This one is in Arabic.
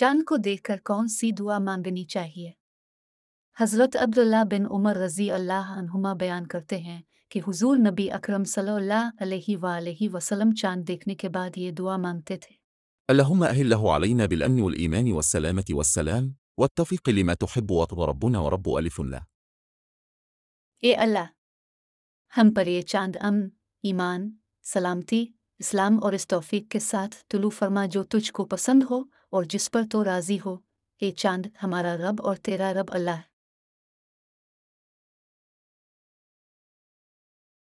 چاند کو دیکھ کر کون سی دعا مانگنی چاہیے حضرت عبداللہ بن عمر رضی اللہ عنہما بیان کرتے ہیں کہ حضور نبی اکرم صلی اللہ علیہ وآلہ وسلم چاند دیکھنے کے بعد یہ دعا مانگتے تھے اللہم اہلہ علینا بالامن والایمان والسلامت والسلام والتفق لما تحب وطب ربنا ورب الف لا اے اللہ ہم پر یہ چاند امن ایمان سلامتی इस्लाम और इस तोफ़ी के साथ तुलु फरमा जो तुझको पसंद हो और जिस पर तो राज़ी हो ए चांद हमारा रब और तेरा रब अल्लाह